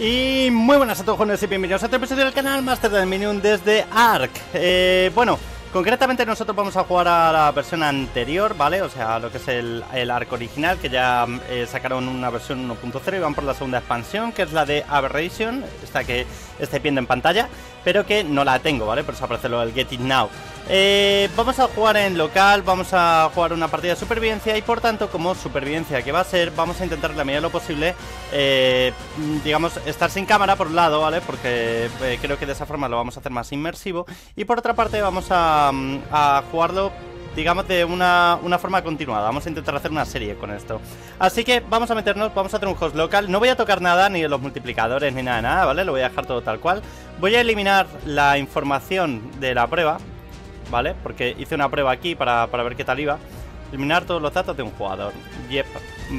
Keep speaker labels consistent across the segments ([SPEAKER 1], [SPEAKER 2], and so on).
[SPEAKER 1] Y muy buenas a todos jóvenes y bienvenidos a otro episodio del canal Master del Minion desde Ark eh, Bueno, concretamente nosotros vamos a jugar a la versión anterior, ¿vale? O sea, lo que es el, el Ark original, que ya eh, sacaron una versión 1.0 y van por la segunda expansión, que es la de Aberration, esta que estáis viendo en pantalla pero que no la tengo, ¿vale? Por eso aparece lo del Get It Now. Eh, vamos a jugar en local, vamos a jugar una partida de supervivencia y por tanto como supervivencia que va a ser, vamos a intentar la medida de lo posible, eh, digamos, estar sin cámara por un lado, ¿vale? Porque eh, creo que de esa forma lo vamos a hacer más inmersivo y por otra parte vamos a jugarlo digamos, de una, forma continuada. Vamos a intentar hacer una serie con esto. Así que vamos a meternos, vamos a tener un host local. No voy a tocar nada, ni los multiplicadores, ni nada, nada, ¿vale? Lo voy a dejar todo tal cual. Voy a eliminar la información de la prueba, ¿vale? Porque hice una prueba aquí para, ver qué tal iba. Eliminar todos los datos de un jugador. Yep,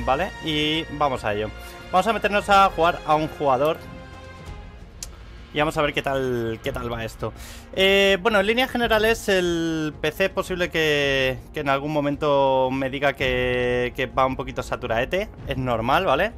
[SPEAKER 1] ¿vale? Y vamos a ello. Vamos a meternos a jugar a un jugador y vamos a ver qué tal qué tal va esto. Eh, bueno, en líneas generales, el PC es posible que, en algún momento me diga que, va un poquito saturaete. ¿eh? Es normal, ¿vale?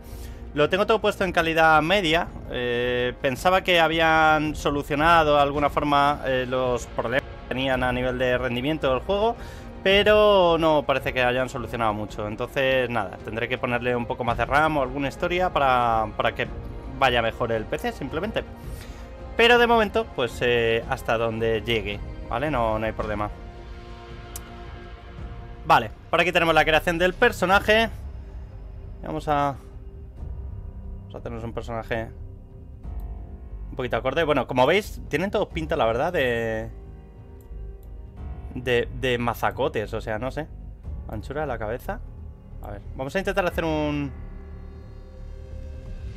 [SPEAKER 1] Lo tengo todo puesto en calidad media. Eh, pensaba que habían solucionado de alguna forma los problemas que tenían a nivel de rendimiento del juego. Pero no parece que hayan solucionado mucho. Entonces, nada, tendré que ponerle un poco más de RAM o alguna historia para, para que vaya mejor el PC, simplemente. Pero de momento, pues eh, hasta donde llegue, ¿vale? No, no hay problema. Vale, por aquí tenemos la creación del personaje. Vamos a... Vamos a tener un personaje un poquito acorde. Bueno, como veis, tienen todos pinta, la verdad, de... De, de mazacotes, o sea, no sé. Anchura de la cabeza. A ver, vamos a intentar hacer un...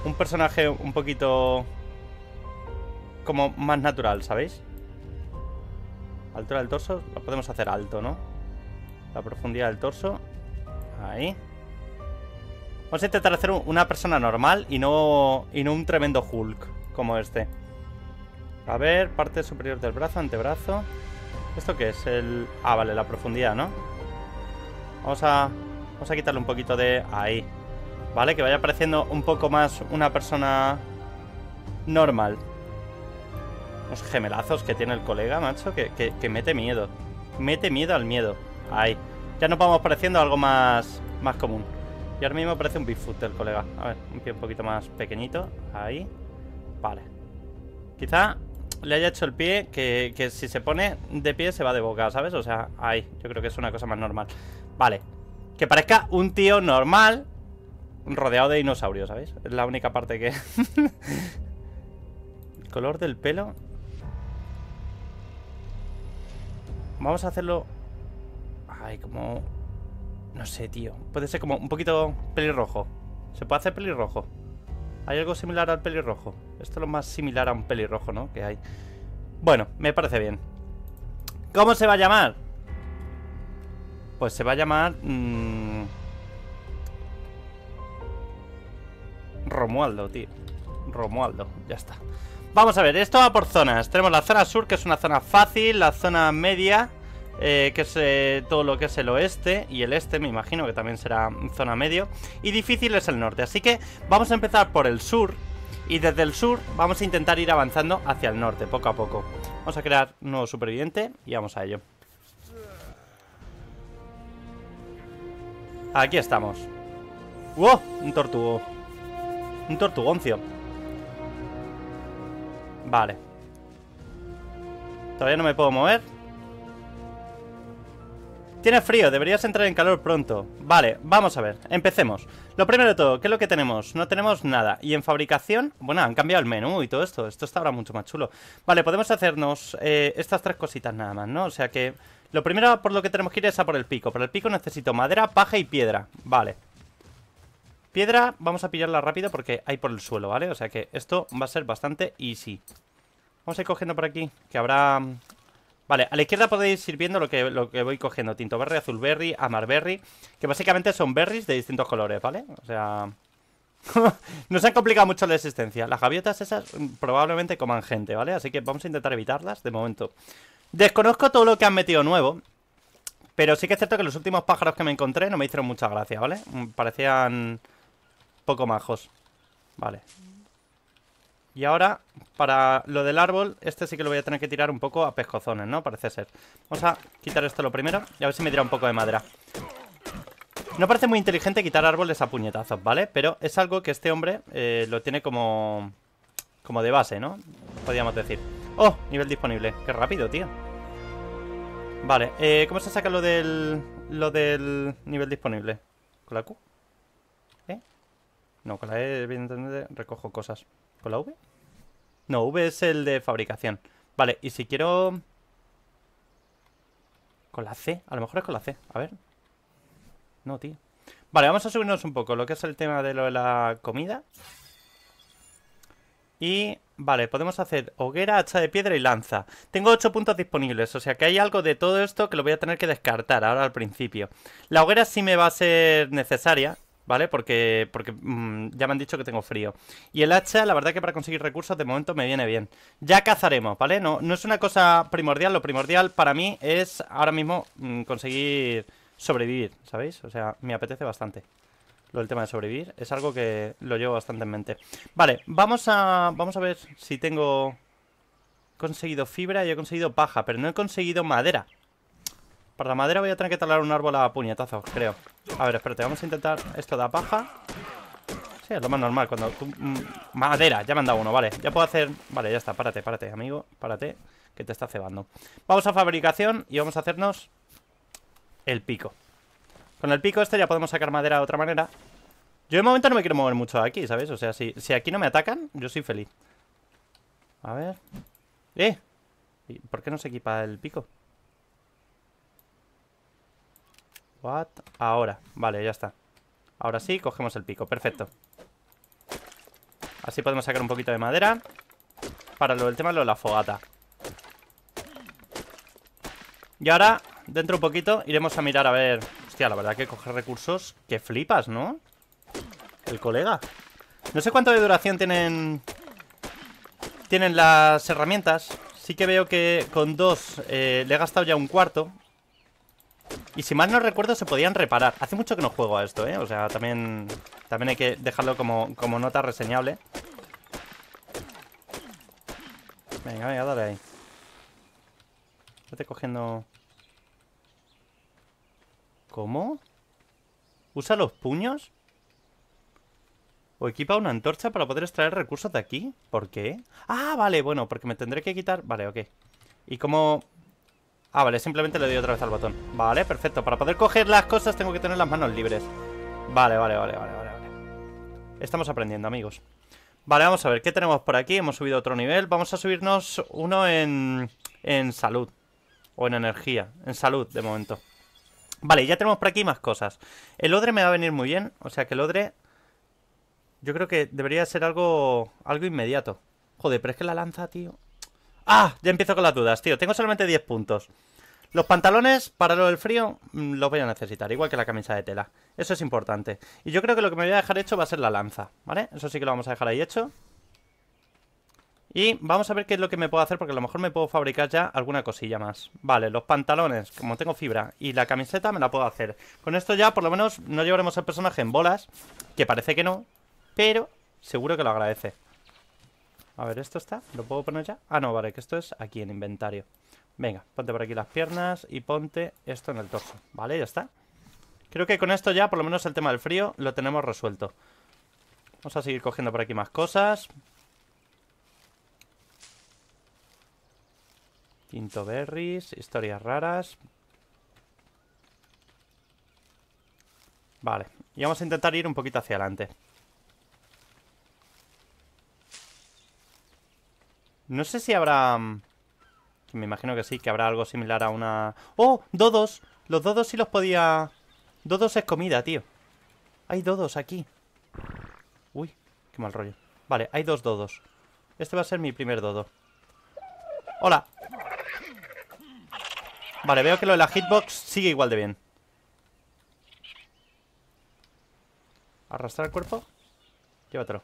[SPEAKER 1] Un personaje un poquito como más natural, ¿sabéis? Altura del torso, la podemos hacer alto, ¿no? La profundidad del torso. Ahí. Vamos a intentar hacer una persona normal y no, y no un tremendo Hulk como este. A ver, parte superior del brazo, antebrazo. ¿Esto qué es? El... Ah, vale, la profundidad, ¿no? Vamos a... Vamos a quitarle un poquito de... Ahí. Vale, que vaya pareciendo un poco más una persona normal unos gemelazos que tiene el colega, macho, que, mete miedo. Mete miedo al miedo. Ahí. Ya nos vamos pareciendo algo más, más común. Y ahora mismo parece un Bigfoot el colega. A ver, un pie un poquito más pequeñito. Ahí. Vale. Quizá le haya hecho el pie que, que, si se pone de pie se va de boca, ¿sabes? O sea, ahí. Yo creo que es una cosa más normal. Vale. Que parezca un tío normal rodeado de dinosaurios, ¿sabéis? Es la única parte que... el color del pelo Vamos a hacerlo... Ay, como... No sé, tío. Puede ser como un poquito pelirrojo. Se puede hacer pelirrojo. Hay algo similar al pelirrojo. Esto es lo más similar a un pelirrojo, ¿no? Que hay. Bueno, me parece bien. ¿Cómo se va a llamar? Pues se va a llamar... Mm, Romualdo, tío. Romualdo, ya está. Vamos a ver, esto va por zonas. Tenemos la zona sur, que es una zona fácil, la zona media, eh, que es eh, todo lo que es el oeste y el este, me imagino que también será zona medio. Y difícil es el norte, así que vamos a empezar por el sur. Y desde el sur vamos a intentar ir avanzando hacia el norte, poco a poco. Vamos a crear un nuevo superviviente y vamos a ello. Aquí estamos. ¡Wow! Un tortugo. Un tortugoncio. Vale. Todavía no me puedo mover. Tiene frío, deberías entrar en calor pronto. Vale, vamos a ver, empecemos. Lo primero de todo, ¿qué es lo que tenemos? No tenemos nada. Y en fabricación, bueno, han cambiado el menú y todo esto. Esto está ahora mucho más chulo. Vale, podemos hacernos eh, estas tres cositas nada más, ¿no? O sea que lo primero por lo que tenemos que ir es a por el pico. Para el pico necesito madera, paja y piedra. Vale. Piedra, vamos a pillarla rápido porque hay por el suelo, ¿vale? O sea que esto va a ser bastante easy. Vamos a ir cogiendo por aquí, que habrá Vale, a la izquierda podéis ir viendo lo que, lo que voy cogiendo. berry amar berry Que básicamente son berries de distintos colores, ¿vale? O sea... No se han complicado mucho la existencia. Las gaviotas esas mm, probablemente coman gente, ¿vale? Así que vamos a intentar evitarlas de momento. Desconozco todo lo que han metido nuevo. Pero sí que es cierto que los últimos pájaros que me encontré no me hicieron mucha gracia, ¿vale? Mm, parecían poco majos. Vale, y ahora, para lo del árbol, este sí que lo voy a tener que tirar un poco a pescozones, ¿no? Parece ser. Vamos a quitar esto lo primero y a ver si me tira un poco de madera. No parece muy inteligente quitar árboles a puñetazos, ¿vale? Pero es algo que este hombre eh, lo tiene como... Como de base, ¿no? Podríamos decir. ¡Oh! Nivel disponible. ¡Qué rápido, tío! Vale, eh, ¿cómo se saca lo del... Lo del nivel disponible? ¿Con la Q? ¿Eh? No, con la E, evidentemente, recojo cosas. ¿Con la V? No, V es el de fabricación. Vale, y si quiero... Con la C, a lo mejor es con la C, a ver. No, tío. Vale, vamos a subirnos un poco lo que es el tema de lo de la comida. Y, vale, podemos hacer hoguera, hacha de piedra y lanza. Tengo 8 puntos disponibles, o sea que hay algo de todo esto que lo voy a tener que descartar ahora al principio. La hoguera sí me va a ser necesaria, ¿vale? Porque, porque mm, ya me han dicho que tengo frío. Y el hacha, la verdad que para conseguir recursos de momento me viene bien. Ya cazaremos, ¿vale? No, es una cosa primordial, lo primordial para mí es ahora mismo mm, conseguir sobrevivir, ¿sabéis? O sea, me apetece bastante. Lo del tema de sobrevivir es algo que lo llevo bastante en mente. Vale, vamos a, vamos a ver si tengo... He conseguido fibra y he conseguido paja, pero no he conseguido madera. Para la madera voy a tener que talar un árbol a puñetazos, creo A ver, espérate, vamos a intentar Esto de paja Sí, es lo más normal cuando tú... Mm, madera, ya me han dado uno, vale Ya puedo hacer... Vale, ya está, párate, párate, amigo Párate, que te está cebando Vamos a fabricación y vamos a hacernos El pico Con el pico este ya podemos sacar madera de otra manera Yo de momento no me quiero mover mucho aquí, ¿sabes? O sea, si, si aquí no me atacan, yo soy feliz A ver... ¡Eh! ¿Por qué no se equipa el pico? Ahora. Vale, ya está. Ahora sí, cogemos el pico. Perfecto. Así podemos sacar un poquito de madera. Para lo del tema lo de la fogata. Y ahora, dentro un poquito, iremos a mirar a ver... Hostia, la verdad que coger recursos... Que flipas, ¿no? El colega. No sé cuánto de duración tienen... Tienen las herramientas. Sí que veo que con dos eh, le he gastado ya un cuarto. Y si mal no recuerdo, se podían reparar. Hace mucho que no juego a esto, ¿eh? O sea, también, también hay que dejarlo como, como nota reseñable. Venga, venga, dale ahí. Vete cogiendo... ¿Cómo? ¿Usa los puños? ¿O equipa una antorcha para poder extraer recursos de aquí? ¿Por qué? Ah, vale, bueno, porque me tendré que quitar... Vale, ok. ¿Y cómo, Ah, vale, simplemente le doy otra vez al botón Vale, perfecto, para poder coger las cosas tengo que tener las manos libres Vale, vale, vale, vale, vale Estamos aprendiendo, amigos Vale, vamos a ver, ¿qué tenemos por aquí? Hemos subido otro nivel, vamos a subirnos uno en, en salud O en energía, en salud de momento Vale, ya tenemos por aquí más cosas El odre me va a venir muy bien, o sea que el odre Yo creo que debería ser algo, algo inmediato Joder, pero es que la lanza, tío ¡Ah! Ya empiezo con las dudas, tío. Tengo solamente 10 puntos. Los pantalones, para lo del frío, mm, los voy a necesitar, igual que la camisa de tela. Eso es importante. Y yo creo que lo que me voy a dejar hecho va a ser la lanza, ¿vale? Eso sí que lo vamos a dejar ahí hecho. Y vamos a ver qué es lo que me puedo hacer, porque a lo mejor me puedo fabricar ya alguna cosilla más. Vale, los pantalones, como tengo fibra, y la camiseta me la puedo hacer. Con esto ya, por lo menos, no llevaremos al personaje en bolas, que parece que no, pero seguro que lo agradece. A ver, ¿esto está? ¿Lo puedo poner ya? Ah, no, vale, que esto es aquí en inventario Venga, ponte por aquí las piernas y ponte esto en el torso Vale, ya está Creo que con esto ya, por lo menos el tema del frío, lo tenemos resuelto Vamos a seguir cogiendo por aquí más cosas Quinto berries, historias raras Vale, y vamos a intentar ir un poquito hacia adelante No sé si habrá... Mm, me imagino que sí, que habrá algo similar a una... ¡Oh! ¡Dodos! Los dodos sí los podía... Dodos es comida, tío. Hay dodos aquí. Uy, qué mal rollo. Vale, hay dos dodos. Este va a ser mi primer dodo. ¡Hola! Vale, veo que lo de la hitbox sigue igual de bien. Arrastrar el cuerpo. Llévatelo.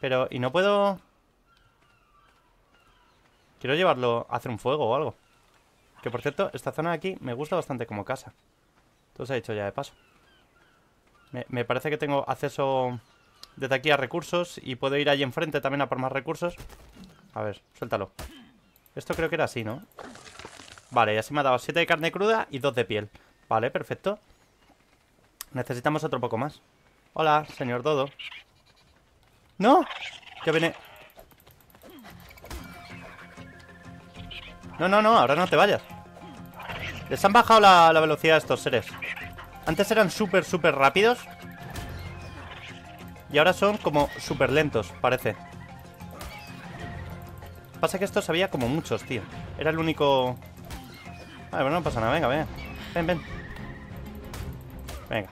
[SPEAKER 1] Pero, ¿y no puedo...? Quiero llevarlo a hacer un fuego o algo. Que por cierto, esta zona de aquí me gusta bastante como casa. Todo se ha dicho ya de paso. Me, parece que tengo acceso desde aquí a recursos y puedo ir allí enfrente también a por más recursos. A ver, suéltalo. Esto creo que era así, ¿no? Vale, y así me ha dado siete de carne cruda y dos de piel. Vale, perfecto. Necesitamos otro poco más. Hola, señor Dodo. ¡No! Que viene... No, no, no, ahora no te vayas Les han bajado la, velocidad a estos seres Antes eran súper, súper rápidos Y ahora son como súper lentos, parece Pasa que estos había como muchos, tío Era el único... Vale, bueno, no pasa nada, venga, venga Ven, ven Venga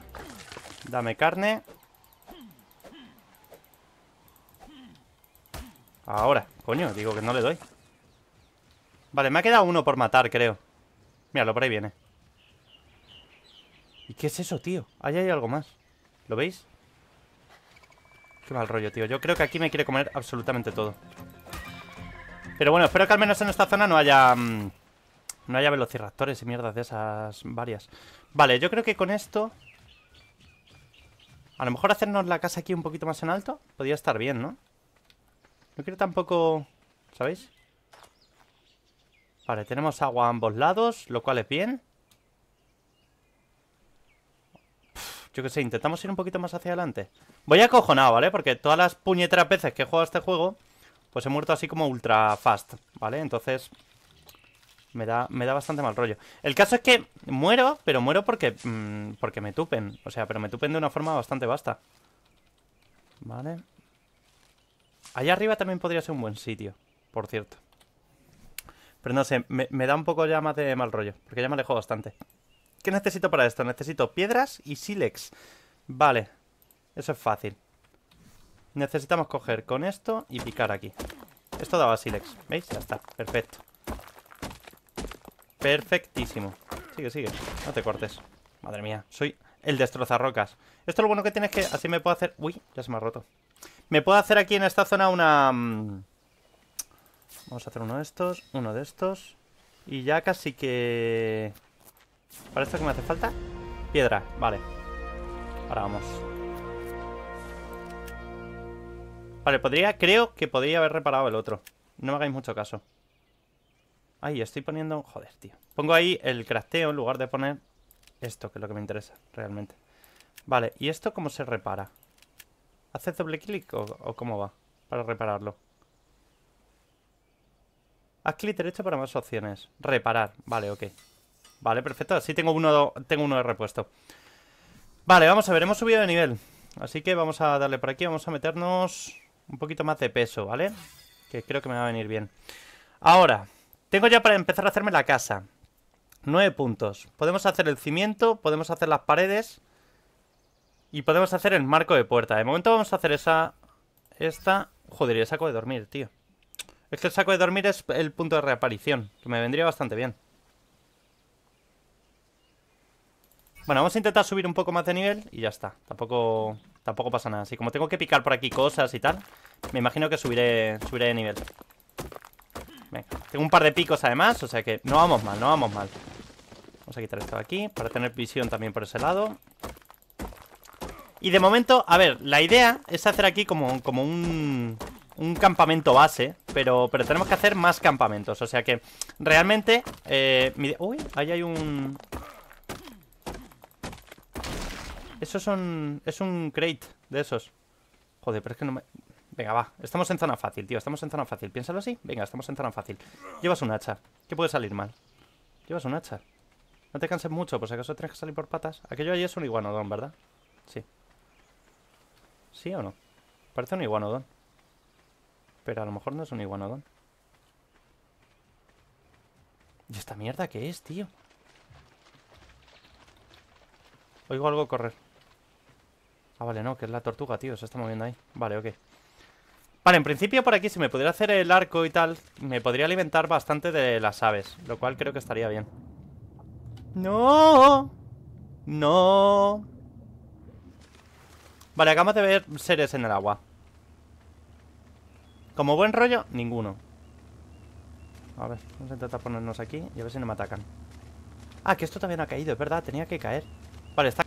[SPEAKER 1] Dame carne Ahora, coño, digo que no le doy Vale, me ha quedado uno por matar, creo. Míralo, por ahí viene. ¿Y qué es eso, tío? Ahí hay algo más. ¿Lo veis? Qué mal rollo, tío. Yo creo que aquí me quiere comer absolutamente todo. Pero bueno, espero que al menos en esta zona no haya... Mm, no haya velociraptores y mierdas de esas varias. Vale, yo creo que con esto... A lo mejor hacernos la casa aquí un poquito más en alto Podría estar bien, ¿no? No quiero tampoco... ¿Sabéis? Vale, tenemos agua a ambos lados, lo cual es bien. yo qué sé, intentamos ir un poquito más hacia adelante. Voy acojonado, ¿vale? Porque todas las puñeteras peces que he jugado este juego, pues he muerto así como ultra fast, ¿vale? Entonces, me da, me da bastante mal rollo. El caso es que muero, pero muero porque, mm, porque me tupen. O sea, pero me tupen de una forma bastante vasta. Vale. Allá arriba también podría ser un buen sitio, por cierto. Pero no sé, me, da un poco ya más de mal rollo, porque ya me alejo bastante. ¿Qué necesito para esto? Necesito piedras y sílex. Vale, eso es fácil. Necesitamos coger con esto y picar aquí. Esto daba silex. ¿veis? Ya está, perfecto. Perfectísimo. Sigue, sigue, no te cortes. Madre mía, soy el rocas. Esto lo bueno que tienes es que así me puedo hacer... Uy, ya se me ha roto. Me puedo hacer aquí en esta zona una... Mm, Vamos a hacer uno de estos, uno de estos. Y ya casi que... ¿Para esto que me hace falta? Piedra, vale. Ahora vamos. Vale, podría, creo que podría haber reparado el otro. No me hagáis mucho caso. Ahí, estoy poniendo... Joder, tío. Pongo ahí el crafteo en lugar de poner esto, que es lo que me interesa, realmente. Vale, ¿y esto cómo se repara? ¿Hace doble clic o cómo va? Para repararlo. Haz clic derecho para más opciones. Reparar. Vale, ok. Vale, perfecto. Así tengo uno, tengo uno de repuesto. Vale, vamos a ver. Hemos subido de nivel. Así que vamos a darle por aquí. Vamos a meternos un poquito más de peso, ¿vale? Que creo que me va a venir bien. Ahora, tengo ya para empezar a hacerme la casa. Nueve puntos. Podemos hacer el cimiento, podemos hacer las paredes y podemos hacer el marco de puerta. De momento vamos a hacer esa... Esta... Joder, ya saco de dormir, tío. Es que el saco de dormir es el punto de reaparición, que me vendría bastante bien. Bueno, vamos a intentar subir un poco más de nivel y ya está. Tampoco, tampoco pasa nada. Así como tengo que picar por aquí cosas y tal, me imagino que subiré, subiré de nivel. tengo un par de picos además, o sea que no vamos mal, no vamos mal. Vamos a quitar esto de aquí para tener visión también por ese lado. Y de momento, a ver, la idea es hacer aquí como, como un un campamento base, pero, pero tenemos que hacer más campamentos. O sea que realmente... Eh, Uy, ahí hay un... Eso son... Es un crate de esos. Joder, pero es que no me... Venga, va. Estamos en zona fácil, tío. Estamos en zona fácil. Piénsalo así. Venga, estamos en zona fácil. Llevas un hacha. ¿Qué puede salir mal? Llevas un hacha. No te canses mucho, por si acaso tienes que salir por patas. Aquello ahí es un iguanodón, ¿verdad? Sí. ¿Sí o no? Parece un iguanodón. Pero a lo mejor no es un iguanodón. ¿Y esta mierda qué es, tío? Oigo algo correr. Ah, vale, no, que es la tortuga, tío. Se está moviendo ahí. Vale, ok. Vale, en principio por aquí, si me pudiera hacer el arco y tal, me podría alimentar bastante de las aves. Lo cual creo que estaría bien. ¡No! ¡No! Vale, acabamos de ver seres en el agua. Como buen rollo, ninguno A ver, vamos a intentar ponernos aquí Y a ver si no me atacan Ah, que esto también ha caído, es verdad, tenía que caer Vale, está...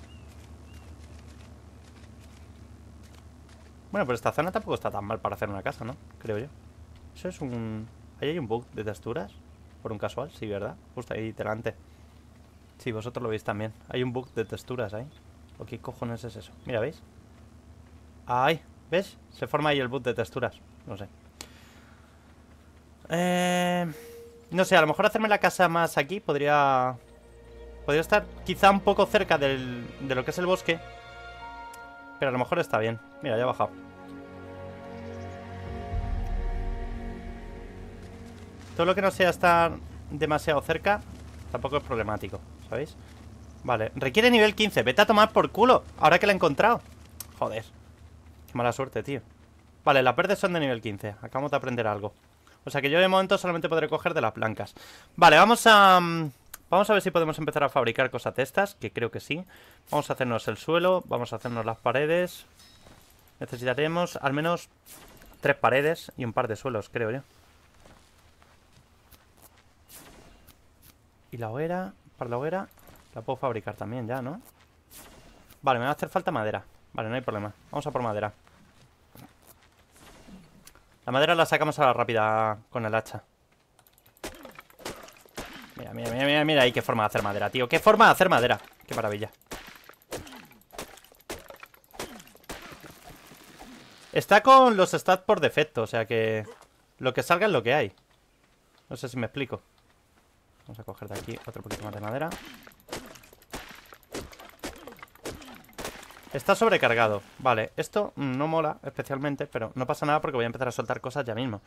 [SPEAKER 1] Bueno, pero esta zona tampoco está tan mal para hacer una casa, ¿no? Creo yo Eso es un... Ahí hay un bug de texturas Por un casual, sí, ¿verdad? Justo ahí delante Sí, vosotros lo veis también Hay un bug de texturas ahí ¿O qué cojones es eso? Mira, ¿veis? Ahí, ¿ves? Se forma ahí el bug de texturas No sé eh, no sé, a lo mejor hacerme la casa más aquí podría... Podría estar quizá un poco cerca de lo que es el bosque. Pero a lo mejor está bien. Mira, ya ha bajado. Todo lo que no sea estar demasiado cerca tampoco es problemático, ¿sabéis? Vale, requiere nivel 15. Vete a tomar por culo, ahora que la he encontrado. Joder. Qué mala suerte, tío. Vale, las verdes son de nivel 15. Acabamos de aprender algo. O sea que yo de momento solamente podré coger de las blancas. Vale, vamos a... Mm, vamos a ver si podemos empezar a fabricar cosas de estas, que creo que sí. Vamos a hacernos el suelo, vamos a hacernos las paredes. Necesitaremos al menos tres paredes y un par de suelos, creo yo. Y la hoguera, para la hoguera, la puedo fabricar también ya, ¿no? Vale, me va a hacer falta madera. Vale, no hay problema. Vamos a por madera. La madera la sacamos a la rápida con el hacha. Mira, mira, mira, mira, mira. qué forma de hacer madera, tío. Qué forma de hacer madera. Qué maravilla. Está con los stats por defecto, o sea que... Lo que salga es lo que hay. No sé si me explico. Vamos a coger de aquí otro poquito más de madera. Está sobrecargado. Vale, esto no mola especialmente, pero no pasa nada porque voy a empezar a soltar cosas ya mismo.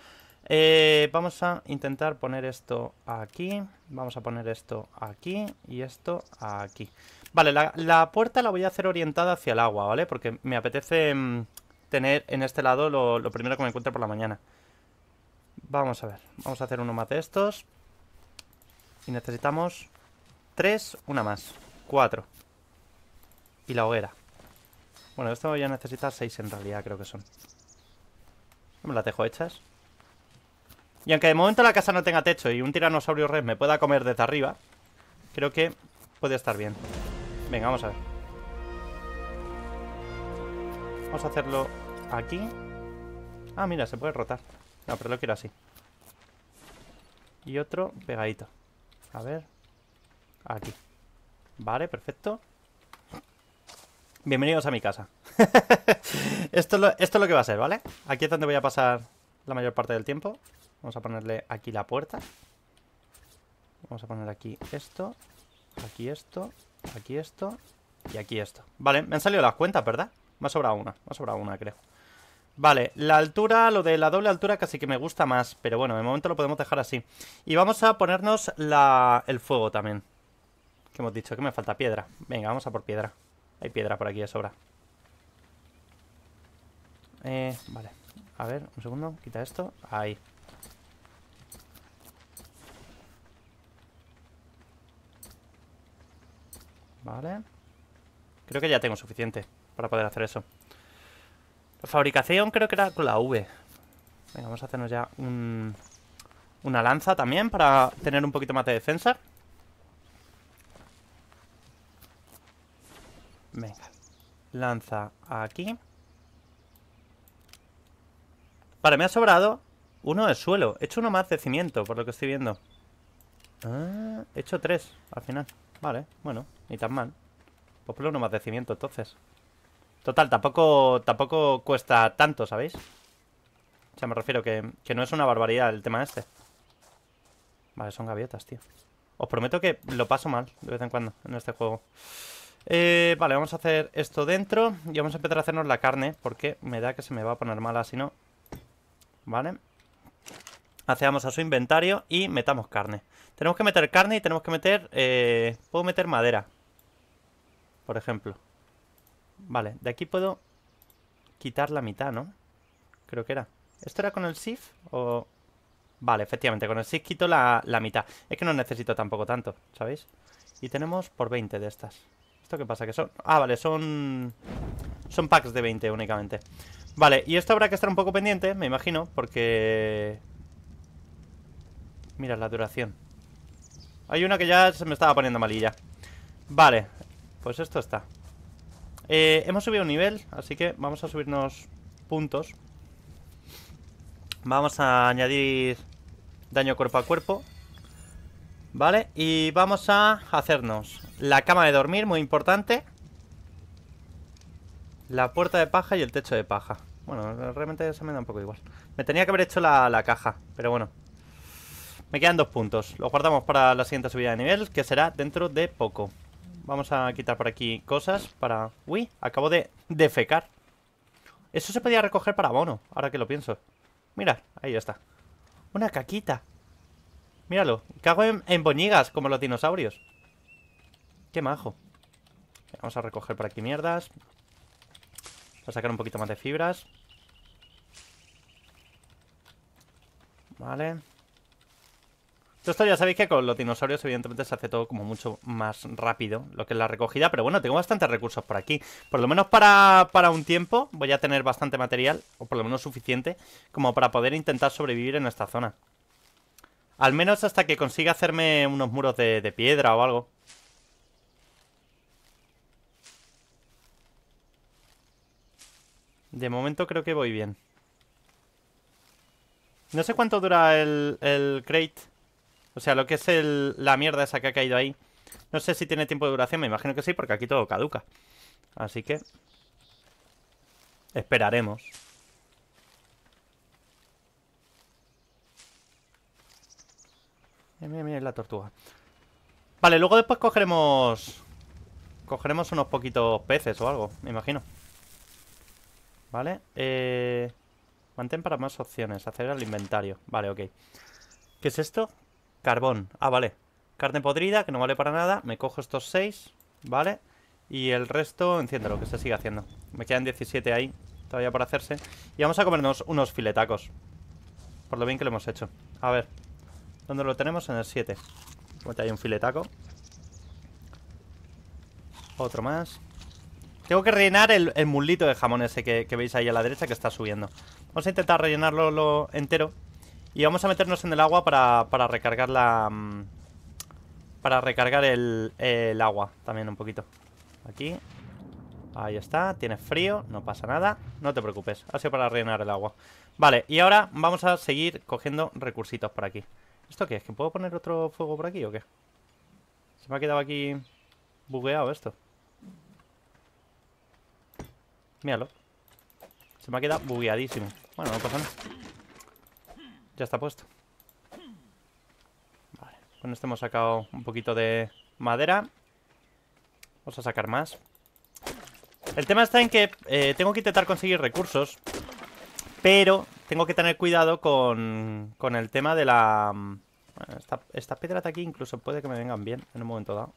[SPEAKER 1] Eh, vamos a intentar poner esto aquí. Vamos a poner esto aquí y esto aquí. Vale, la, puerta la voy a hacer orientada hacia el agua, ¿vale? Porque me apetece mm, tener en este lado lo, lo primero que me encuentre por la mañana. Vamos a ver. Vamos a hacer uno más de estos. Y necesitamos tres, una más. Cuatro. Y la hoguera. Bueno, esto voy a necesitar seis en realidad, creo que son. Me las dejo hechas. Y aunque de momento la casa no tenga techo y un tiranosaurio red me pueda comer desde arriba, creo que puede estar bien. Venga, vamos a ver. Vamos a hacerlo aquí. Ah, mira, se puede rotar. No, pero lo quiero así. Y otro pegadito. A ver. Aquí. Vale, perfecto. Bienvenidos a mi casa. esto, es lo, que va a ser, ¿vale? Aquí es donde voy a pasar la mayor parte del tiempo. Vamos a ponerle aquí la puerta. Vamos a poner aquí esto, aquí esto, aquí esto y aquí esto. Vale, me han salido las cuentas, ¿verdad? Me ha sobrado una, me ha sobrado una, creo. Vale, la altura, lo de la doble altura casi que me gusta más, pero bueno, de momento lo podemos dejar así. Y vamos a ponernos el fuego también. Que hemos dicho que me falta piedra. Venga, vamos a por piedra. Hay piedra por aquí de sobra. Eh, vale. A ver, un segundo. Quita esto. Ahí. Vale. Creo que ya tengo suficiente para poder hacer eso. La fabricación creo que era con la V. Venga, vamos a hacernos ya un, una lanza también para tener un poquito más de defensa. Venga. Lanza aquí. Vale, me ha sobrado uno de suelo. He hecho uno más de cimiento, por lo que estoy viendo. Ah, he hecho tres al final. Vale, bueno, ni tan mal. Pues ponle uno más de cimiento entonces. Total, tampoco, tampoco cuesta tanto, ¿sabéis? O sea, me refiero que, que no es una barbaridad el tema este. Vale, son gaviotas, tío. Os prometo que lo paso mal de vez en cuando en este juego. Eh, vale, vamos a hacer esto dentro y vamos a empezar a hacernos la carne porque me da que se me va a poner mala si no. Vale. Hacemos a su inventario y metamos carne. Tenemos que meter carne y tenemos que meter... Eh, puedo meter madera. Por ejemplo. Vale, de aquí puedo quitar la mitad, ¿no? Creo que era. ¿Esto era con el shift o...? Vale, efectivamente, con el SIF quito la, la mitad. Es que no necesito tampoco tanto, ¿sabéis? Y tenemos por 20 de estas. ¿Esto qué pasa? Que son... Ah, vale, son... Son packs de 20 únicamente Vale, y esto habrá que estar un poco pendiente, me imagino Porque... Mira la duración Hay una que ya se me estaba poniendo malilla Vale, pues esto está eh, Hemos subido un nivel, así que vamos a subirnos puntos Vamos a añadir daño cuerpo a cuerpo Vale, y vamos a hacernos la cama de dormir, muy importante La puerta de paja y el techo de paja Bueno, realmente eso me da un poco igual Me tenía que haber hecho la, caja, pero bueno Me quedan dos puntos Los guardamos para la siguiente subida de nivel, que será dentro de poco Vamos a quitar por aquí cosas para... Uy, acabo de defecar Eso se podía recoger para bono, ahora que lo pienso Mira, ahí ya está Una caquita Míralo, cago en, boñigas como los dinosaurios Qué majo Vamos a recoger por aquí mierdas Voy a sacar un poquito más de fibras Vale esto ya sabéis que con los dinosaurios evidentemente se hace todo como mucho más rápido Lo que es la recogida, pero bueno, tengo bastantes recursos por aquí Por lo menos para un tiempo voy a tener bastante material O por lo menos suficiente Como para poder intentar sobrevivir en esta zona al menos hasta que consiga hacerme unos muros de, piedra o algo. De momento creo que voy bien. No sé cuánto dura el, crate. O sea, lo que es la mierda esa que ha caído ahí. No sé si tiene tiempo de duración. Me imagino que sí, porque aquí todo caduca. Así que... Esperaremos. Mira, mira, la tortuga. Vale, luego después cogeremos... Cogeremos unos poquitos peces o algo, me imagino. Vale, eh... Mantén para más opciones, hacer el inventario. Vale, ok. ¿Qué es esto? Carbón. Ah, vale. Carne podrida, que no vale para nada. Me cojo estos seis, ¿vale? Y el resto, enciéndelo, que se sigue haciendo. Me quedan 17 ahí, todavía por hacerse. Y vamos a comernos unos filetacos. Por lo bien que lo hemos hecho. A ver... ¿Dónde lo tenemos? En el 7. Ponte hay un filetaco. Otro más. Tengo que rellenar el, mulito de jamón ese que, veis ahí a la derecha que está subiendo. Vamos a intentar rellenarlo lo entero. Y vamos a meternos en el agua para, para recargar mm, Para recargar el, el agua también un poquito. Aquí. Ahí está, tienes frío, no pasa nada No te preocupes, ha sido para rellenar el agua Vale, y ahora vamos a seguir cogiendo recursitos por aquí ¿Esto qué es? ¿Que puedo poner otro fuego por aquí o qué? Se me ha quedado aquí bugueado esto. Míralo. Se me ha quedado bugueadísimo. Bueno, no pasa nada. Ya está puesto. Vale. Con esto hemos sacado un poquito de madera. Vamos a sacar más. El tema está en que eh, tengo que intentar conseguir recursos. Pero tengo que tener cuidado con, con el tema de la... Bueno, mm, Estas piedras de aquí incluso puede que me vengan bien en un momento dado.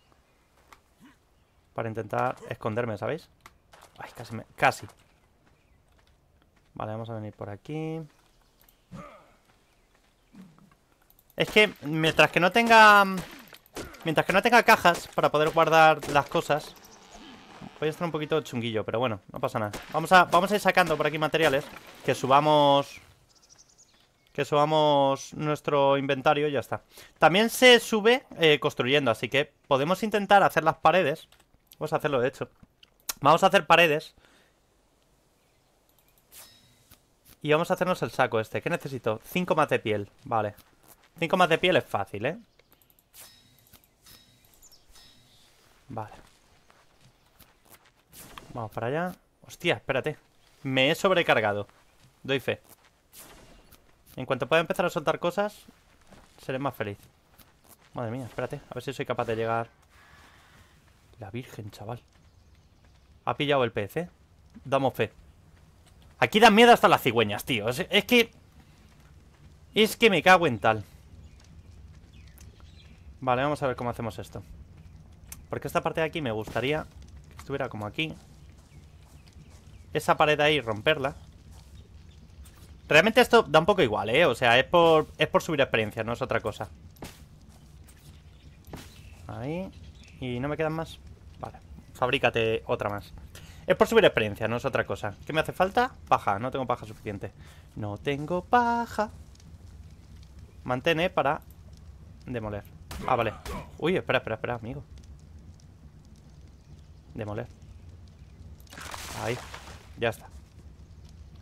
[SPEAKER 1] Para intentar esconderme, ¿sabéis? Ay, casi me... Casi. Vale, vamos a venir por aquí. Es que mientras que no tenga... Mm, mientras que no tenga cajas para poder guardar las cosas... Voy a estar un poquito chunguillo, pero bueno, no pasa nada Vamos a, vamos a ir sacando por aquí materiales Que subamos... Que subamos nuestro inventario y ya está También se sube eh, construyendo, así que podemos intentar hacer las paredes Vamos a hacerlo, de hecho Vamos a hacer paredes Y vamos a hacernos el saco este ¿Qué necesito? 5 más de piel, vale Cinco más de piel es fácil, ¿eh? Vale Vamos para allá. Hostia, espérate. Me he sobrecargado. Doy fe. En cuanto pueda empezar a soltar cosas, seré más feliz. Madre mía, espérate. A ver si soy capaz de llegar... La virgen, chaval. Ha pillado el pez, ¿eh? Damos fe. Aquí dan miedo hasta las cigüeñas, tío. Es, que... Es que me cago en tal. Vale, vamos a ver cómo hacemos esto. Porque esta parte de aquí me gustaría que estuviera como aquí esa pared ahí y romperla. Realmente esto da un poco igual, ¿eh? O sea, es por, es por subir experiencia, no es otra cosa. Ahí. Y no me quedan más. Vale. Fabrícate otra más. Es por subir experiencia, no es otra cosa. ¿Qué me hace falta? Paja. No tengo paja suficiente. No tengo paja. Mantén ¿eh? para demoler. Ah, vale. Uy, espera, espera, espera, amigo. Demoler. Ahí. Ya está.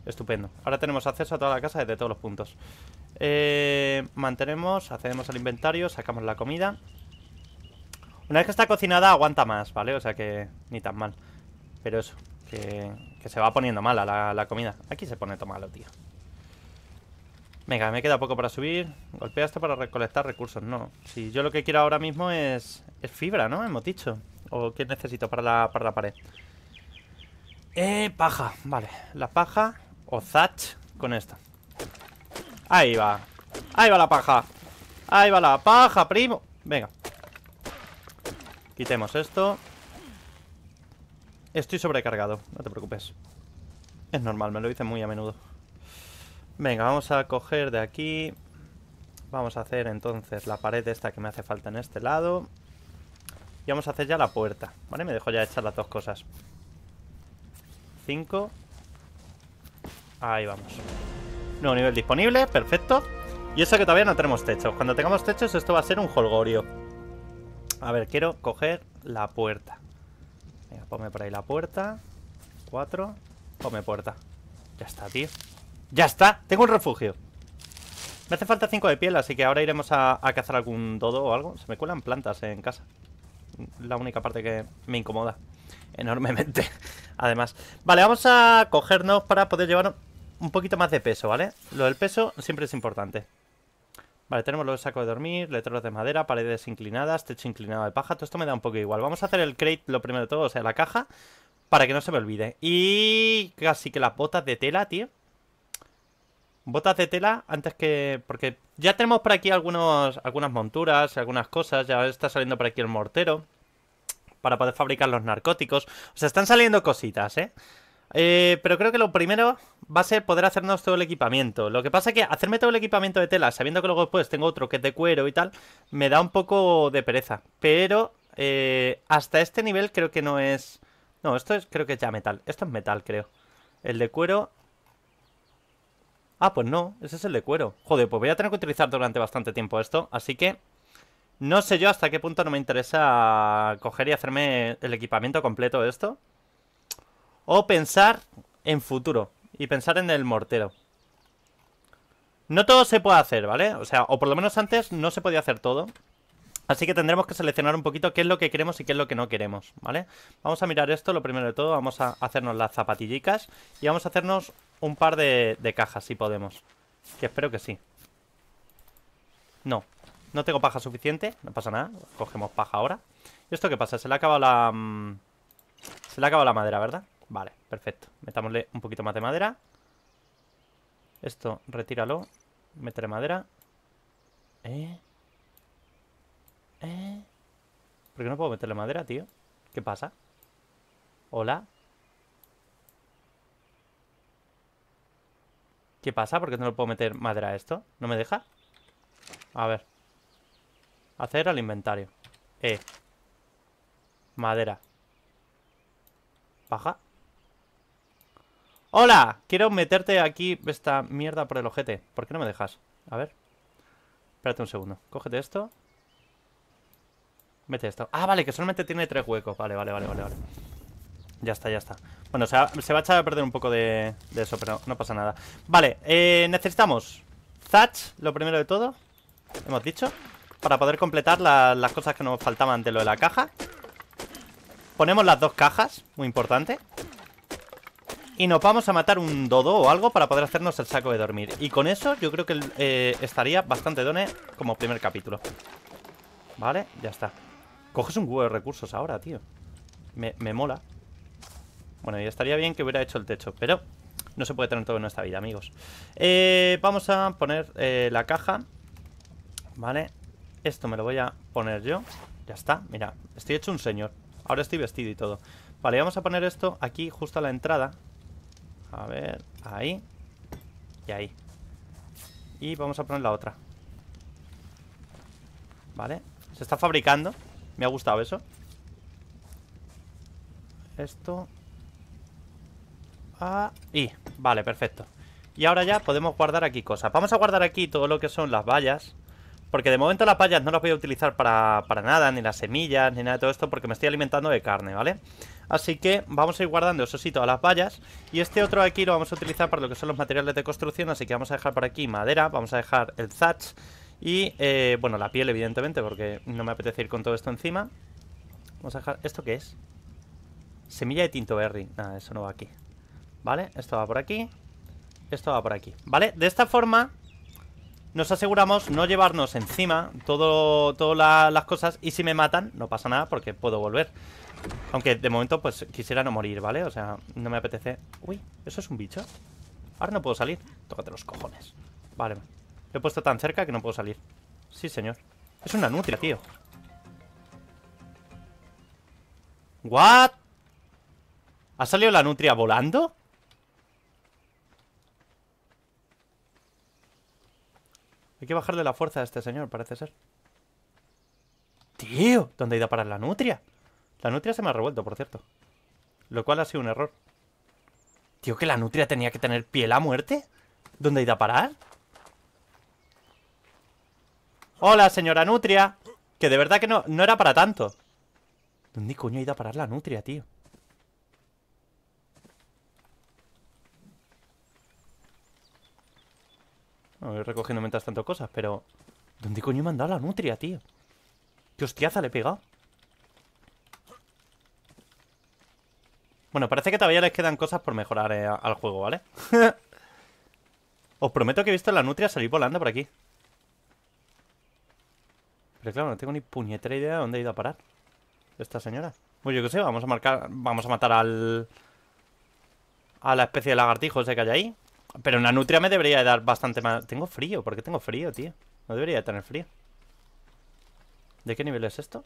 [SPEAKER 1] Estupendo. Ahora tenemos acceso a toda la casa desde todos los puntos. Eh, mantenemos, accedemos al inventario, sacamos la comida. Una vez que está cocinada aguanta más, ¿vale? O sea que ni tan mal. Pero eso, que, que se va poniendo mala la, la comida. Aquí se pone todo malo, tío. Venga, me queda poco para subir. Golpea esto para recolectar recursos. No, si yo lo que quiero ahora mismo es, es fibra, ¿no? Hemos dicho. O qué necesito para para la pared. Eh, paja, vale La paja o zatch, con esta Ahí va Ahí va la paja Ahí va la paja, primo Venga Quitemos esto Estoy sobrecargado, no te preocupes Es normal, me lo dicen muy a menudo Venga, vamos a coger de aquí Vamos a hacer entonces la pared esta que me hace falta en este lado Y vamos a hacer ya la puerta Vale, me dejo ya echar las dos cosas 5. Ahí vamos. Nuevo nivel disponible, perfecto. Y eso que todavía no tenemos techos. Cuando tengamos techos esto va a ser un holgorio. A ver, quiero coger la puerta. Venga, ponme por ahí la puerta. 4. Ponme puerta. Ya está, tío. ¡Ya está! Tengo un refugio. Me hace falta 5 de piel, así que ahora iremos a, a cazar algún dodo o algo. Se me cuelan plantas en casa. La única parte que me incomoda enormemente, además. Vale, vamos a cogernos para poder llevar un poquito más de peso, ¿vale? Lo del peso siempre es importante. Vale, tenemos los sacos de dormir, letreros de madera, paredes inclinadas, techo inclinado de paja. Todo esto me da un poco igual. Vamos a hacer el crate lo primero de todo, o sea, la caja, para que no se me olvide. Y casi que las botas de tela, tío. Botas de tela antes que... Porque ya tenemos por aquí algunos, algunas monturas, algunas cosas. Ya está saliendo por aquí el mortero para poder fabricar los narcóticos. O sea, están saliendo cositas, ¿eh? ¿eh? pero creo que lo primero va a ser poder hacernos todo el equipamiento. Lo que pasa es que hacerme todo el equipamiento de tela, sabiendo que luego después tengo otro que es de cuero y tal, me da un poco de pereza. Pero eh, hasta este nivel creo que no es... No, esto es, creo que es ya metal. Esto es metal, creo. El de cuero... Ah, pues no, ese es el de cuero. Joder, pues voy a tener que utilizar durante bastante tiempo esto, así que no sé yo hasta qué punto no me interesa coger y hacerme el equipamiento completo de esto. O pensar en futuro. Y pensar en el mortero. No todo se puede hacer, ¿vale? O sea, o por lo menos antes no se podía hacer todo. Así que tendremos que seleccionar un poquito qué es lo que queremos y qué es lo que no queremos, ¿vale? Vamos a mirar esto, lo primero de todo, vamos a hacernos las zapatillicas y vamos a hacernos un par de, de cajas, si podemos. Que espero que sí. No, no tengo paja suficiente, no pasa nada Cogemos paja ahora ¿Y esto qué pasa? Se le ha acabado la... Mm, se le ha acabado la madera, ¿verdad? Vale, perfecto Metámosle un poquito más de madera Esto, retíralo Meteré madera ¿Eh? ¿Eh? ¿Por qué no puedo meterle madera, tío? ¿Qué pasa? ¿Hola? ¿Qué pasa? ¿Por qué no le puedo meter madera a esto? ¿No me deja? A ver Hacer al inventario. Eh. Madera. Paja. ¡Hola! Quiero meterte aquí esta mierda por el ojete. ¿Por qué no me dejas? A ver. Espérate un segundo. Cógete esto. Mete esto. Ah, vale, que solamente tiene tres huecos. Vale, vale, vale, vale, vale. Ya está, ya está. Bueno, se, se va a echar a perder un poco de, eso, pero no, pasa nada. Vale, eh, necesitamos Zatch lo primero de todo. Hemos dicho para poder completar las cosas que nos faltaban de lo de la caja. Ponemos las dos cajas, muy importante. Y nos vamos a matar un dodo o algo para poder hacernos el saco de dormir. Y con eso yo creo que eh, estaría bastante done como primer capítulo. Vale, ya está. Coges un huevo de recursos ahora, tío. Me, mola. Bueno, y estaría bien que hubiera hecho el techo, pero no se puede tener todo en nuestra vida, amigos. Eh, vamos a poner eh, la caja. Vale, esto me lo voy a poner yo. Ya está, mira, estoy hecho un señor. Ahora estoy vestido y todo. Vale, vamos a poner esto aquí, justo a la entrada. A ver, ahí. Y ahí. Y vamos a poner la otra. Vale, se está fabricando. Me ha gustado eso. Esto. Ah, y, vale, perfecto. Y ahora ya podemos guardar aquí cosas. Vamos a guardar aquí todo lo que son las vallas. Porque de momento las bayas no las voy a utilizar para, nada, ni las semillas, ni nada de todo esto, porque me estoy alimentando de carne, ¿vale? Así que vamos a ir guardando, eso sí, todas las vallas. Y este otro aquí lo vamos a utilizar para lo que son los materiales de construcción, así que vamos a dejar por aquí madera, vamos a dejar el thatch y, eh, bueno, la piel, evidentemente, porque no me apetece ir con todo esto encima. Vamos a dejar... ¿Esto qué es? Semilla de tinto berry. Nada, eso no va aquí. ¿Vale? Esto va por aquí. Esto va por aquí. ¿Vale? De esta forma nos aseguramos no llevarnos encima todo, todas las cosas y si me matan no pasa nada porque puedo volver. Aunque de momento pues quisiera no morir, ¿vale? O sea, no me apetece... Uy, ¿eso es un bicho? Ahora no puedo salir. Tócate los cojones. Vale. Lo he puesto tan cerca que no puedo salir. Sí, señor. Es una nutria, tío. ¿What? ¿Ha salido la nutria volando? Hay que bajarle la fuerza a este señor, parece ser. ¡Tío! ¿Dónde ha ido a parar la nutria? La nutria se me ha revuelto, por cierto. Lo cual ha sido un error. Tío, que la nutria tenía que tener piel a muerte. ¿Dónde ha ido a parar? Hola, señora nutria. Que de verdad que no, no era para tanto. ¿Dónde coño ha ido a parar la nutria, tío? voy recogiendo mientras tanto cosas, pero... ¿Dónde coño me han dado la nutria, tío? ¡Qué hostiaza le he pegado! Bueno, parece que todavía les quedan cosas por mejorar eh, al juego, ¿vale? Os prometo que he visto la nutria salir volando por aquí. Pero claro, no tengo ni puñetera idea de dónde ha ido a parar esta señora. Pues yo qué sé, vamos a marcar... Vamos a matar al... A la especie de lagartijo ese que hay ahí. Pero la nutria me debería dar bastante más... Tengo frío, ¿por qué tengo frío, tío? No debería tener frío. ¿De qué nivel es esto?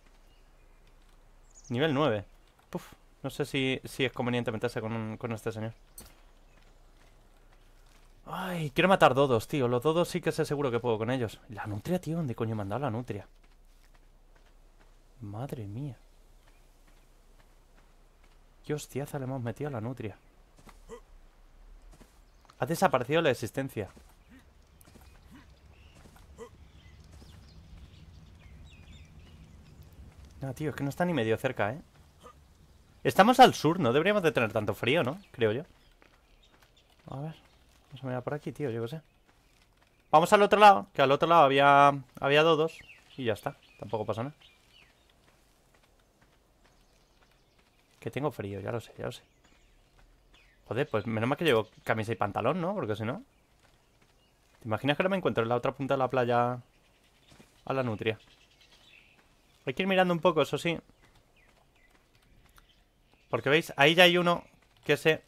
[SPEAKER 1] Nivel 9. Puf, no sé si, es conveniente meterse con, con este señor. Ay, quiero matar dodos, tío. Los dodos sí que sé seguro que puedo con ellos. La nutria, tío, ¿dónde coño me han la nutria? Madre mía. ¿Qué hostiaza le hemos metido a la nutria? Ha desaparecido la existencia. No, tío, es que no está ni medio cerca, ¿eh? Estamos al sur, no deberíamos de tener tanto frío, ¿no? Creo yo. A ver. Vamos a mirar por aquí, tío, yo qué sé. Vamos al otro lado, que al otro lado había, había dodos. Y ya está, tampoco pasa nada. Que tengo frío, ya lo sé, ya lo sé. Joder, pues menos mal que llevo camisa y pantalón, ¿no? Porque si no... ¿Te imaginas que no me encuentro en la otra punta de la playa a la nutria? Hay que ir mirando un poco, eso sí. Porque veis, ahí ya hay uno que se...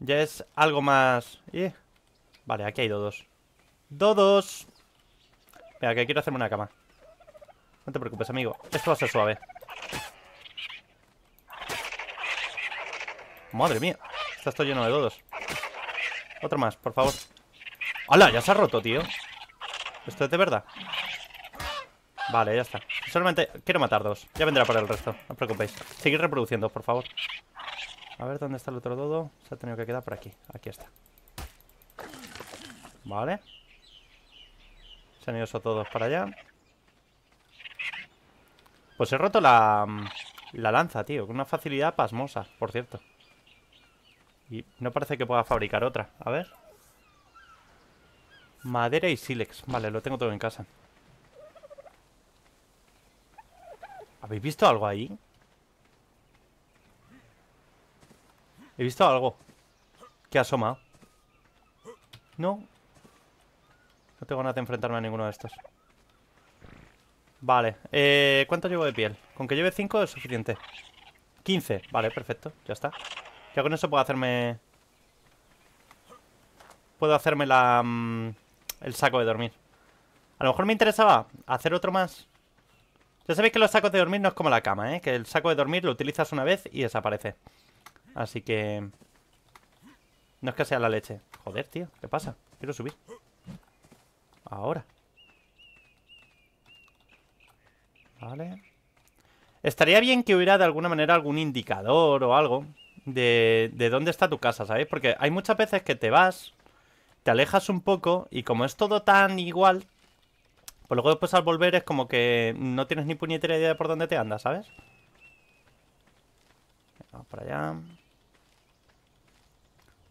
[SPEAKER 1] Ya es algo más... Eh. Vale, aquí hay ¡Dos, ¡Dodos! Mira, que quiero hacerme una cama. No te preocupes, amigo. Esto va a ser suave. Madre mía, está esto lleno de dodos Otro más, por favor ¡Hala! Ya se ha roto, tío ¿Esto es de verdad? Vale, ya está Solamente quiero matar dos Ya vendrá para el resto, no os preocupéis Seguid reproduciendo, por favor A ver, ¿dónde está el otro dodo? Se ha tenido que quedar por aquí Aquí está Vale Se han ido esos todos para allá Pues he roto la... La lanza, tío Con una facilidad pasmosa, por cierto y no parece que pueda fabricar otra. A ver. Madera y sílex. Vale, lo tengo todo en casa. ¿Habéis visto algo ahí? He visto algo. Que asoma. No. No tengo nada de enfrentarme a ninguno de estos. Vale. Eh, ¿Cuánto llevo de piel? Con que lleve 5 es suficiente. 15. Vale, perfecto. Ya está. Ya con eso puedo hacerme... Puedo hacerme la... Mm, el saco de dormir. A lo mejor me interesaba hacer otro más. Ya sabéis que los sacos de dormir no es como la cama, ¿eh? Que el saco de dormir lo utilizas una vez y desaparece. Así que... No es que sea la leche. Joder, tío. ¿Qué pasa? Quiero subir. Ahora. Vale. Estaría bien que hubiera de alguna manera algún indicador o algo de, de dónde está tu casa, sabes Porque hay muchas veces que te vas, te alejas un poco y como es todo tan igual, pues luego después al volver es como que no tienes ni puñetera idea de por dónde te andas, ¿sabes? Vamos para allá.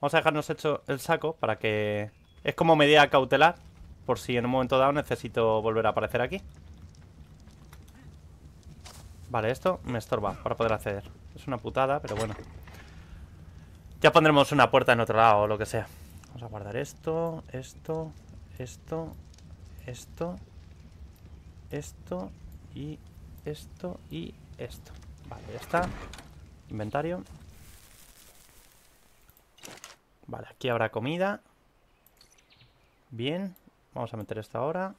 [SPEAKER 1] Vamos a dejarnos hecho el saco para que... Es como medida cautelar, por si en un momento dado necesito volver a aparecer aquí. Vale, esto me estorba para poder acceder. Es una putada, pero bueno. Ya pondremos una puerta en otro lado o lo que sea. Vamos a guardar esto, esto, esto, esto, esto y esto y esto. Vale, ya está. Inventario. Vale, aquí habrá comida. Bien. Vamos a meter esto ahora.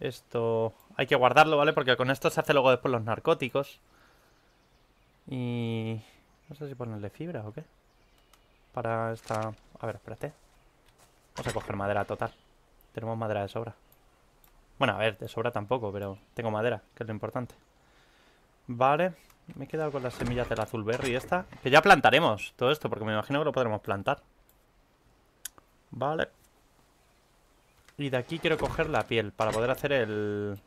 [SPEAKER 1] Esto hay que guardarlo, ¿vale? Porque con esto se hace luego después los narcóticos. Y... No sé si ponerle fibra o qué. Para esta... A ver, espérate. Vamos a coger madera total. Tenemos madera de sobra. Bueno, a ver, de sobra tampoco, pero tengo madera, que es lo importante. Vale, me he quedado con las semillas del azulberry esta. Que ya plantaremos todo esto, porque me imagino que lo podremos plantar. Vale. Y de aquí quiero coger la piel para poder hacer el...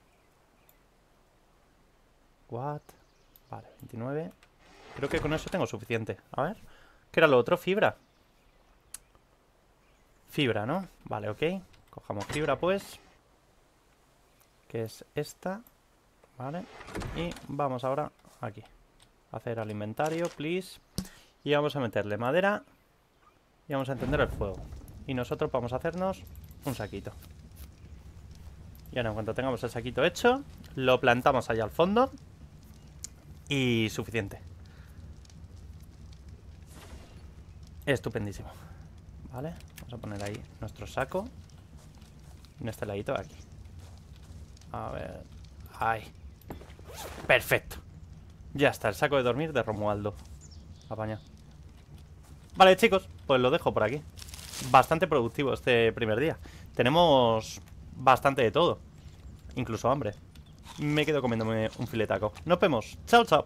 [SPEAKER 1] What? Vale, 29. Creo que con eso tengo suficiente. A ver... ¿Qué era lo otro? Fibra. Fibra, ¿no? Vale, ok. Cojamos fibra, pues. Que es esta. Vale. Y vamos ahora aquí. Hacer al inventario, please. Y vamos a meterle madera. Y vamos a encender el fuego. Y nosotros vamos a hacernos un saquito. Y ahora en cuanto tengamos el saquito hecho, lo plantamos allá al fondo. Y suficiente. Estupendísimo. ¿Vale? Vamos a poner ahí nuestro saco. En este ladito de aquí. A ver... Ahí ¡Perfecto! Ya está, el saco de dormir de Romualdo. Apañado. Vale, chicos, pues lo dejo por aquí. Bastante productivo este primer día. Tenemos bastante de todo. Incluso hambre. Me quedo comiéndome un filetaco. Nos vemos. Chao, chao.